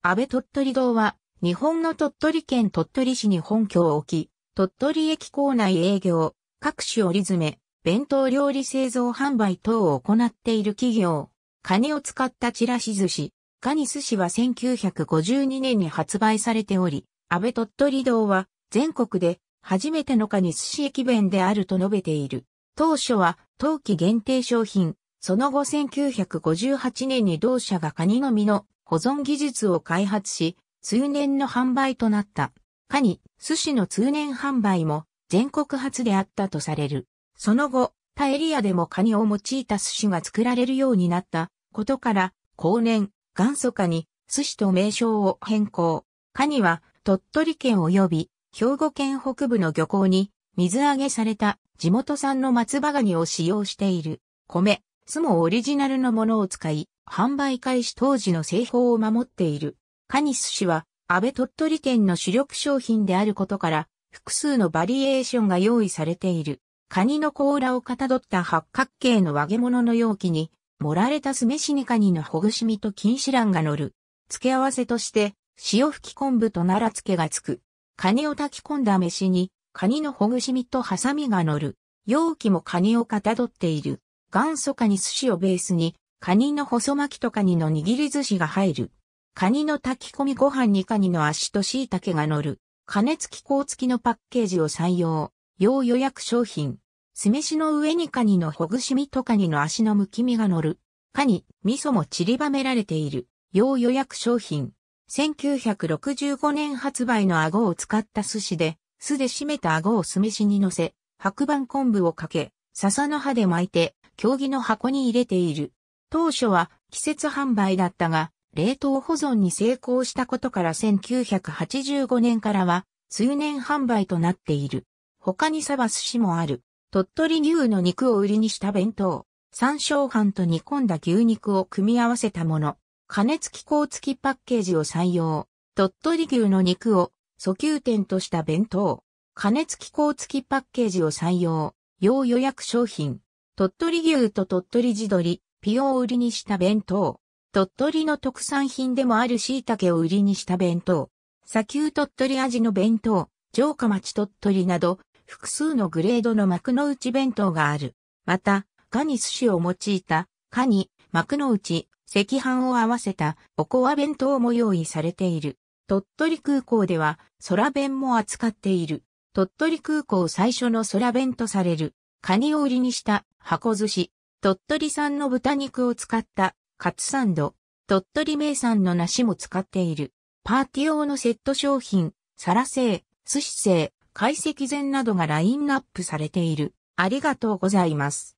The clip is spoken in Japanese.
安倍鳥取堂は、日本の鳥取県鳥取市に本拠を置き、鳥取駅構内営業、各種折り詰め、弁当料理製造販売等を行っている企業。カニを使ったチラシ寿司。カニ寿司は1952年に発売されており、安倍鳥取堂は全国で初めてのカニ寿司駅弁であると述べている。当初は冬季限定商品、その後1958年に同社がカニの実の保存技術を開発し、通年の販売となった。かに、寿司の通年販売も全国初であったとされる。その後、他エリアでもカニを用いた寿司が作られるようになったことから、後年、元祖カニ、寿司と名称を変更。カニは鳥取県及び兵庫県北部の漁港に水揚げされた地元産の松葉ガニを使用している。米、スもオリジナルのものを使い、販売開始当時の製法を守っている。カニス氏は、安倍鳥取県の主力商品であることから、複数のバリエーションが用意されている。カニの甲羅をかたどった八角形の揚げ物の容器に、盛られた酢飯にカニのほぐし身と錦糸卵が乗る。付け合わせとして、塩吹き昆布と奈良漬けがつく。カニを炊き込んだ飯に、カニのほぐし身とハサミが乗る。容器もカニをかたどっている。元祖カニ寿司をベースに、カニの細巻きとカニの握り寿司が入る。カニの炊き込みご飯にカニの足と椎茸が乗る。加熱機構付きのパッケージを採用。要予約商品。酢飯の上にカニのほぐし身とカニの足のむき身が乗る。カニ、味噌も散りばめられている。要予約商品。1965年発売の顎を使った寿司で、酢で締めた顎を酢飯に乗せ、白板昆布をかけ、笹の葉で巻いて、競技の箱に入れている。当初は季節販売だったが、冷凍保存に成功したことから1985年からは通年販売となっている。他にサバ寿司もある。鳥取牛の肉を売りにした弁当。山椒飯と煮込んだ牛肉を組み合わせたもの。加熱機構付きパッケージを採用。鳥取牛の肉を訴求点とした弁当。加熱機構付きパッケージを採用。要予約商品。鳥取牛と鳥取地鶏、ピオを売りにした弁当。鳥取の特産品でもある椎茸を売りにした弁当。砂丘鳥取味の弁当、城下町鳥取など、複数のグレードの幕の内弁当がある。また、カニ寿司を用いた、カニ、幕の内、赤飯を合わせた、おこわ弁当も用意されている。鳥取空港では、空弁も扱っている。鳥取空港最初の空弁とされる、カニを売りにした箱寿司、鳥取産の豚肉を使ったカツサンド、鳥取名産の梨も使っている。パーティー用のセット商品、サラ製、寿司製、懐石膳などがラインナップされている。ありがとうございます。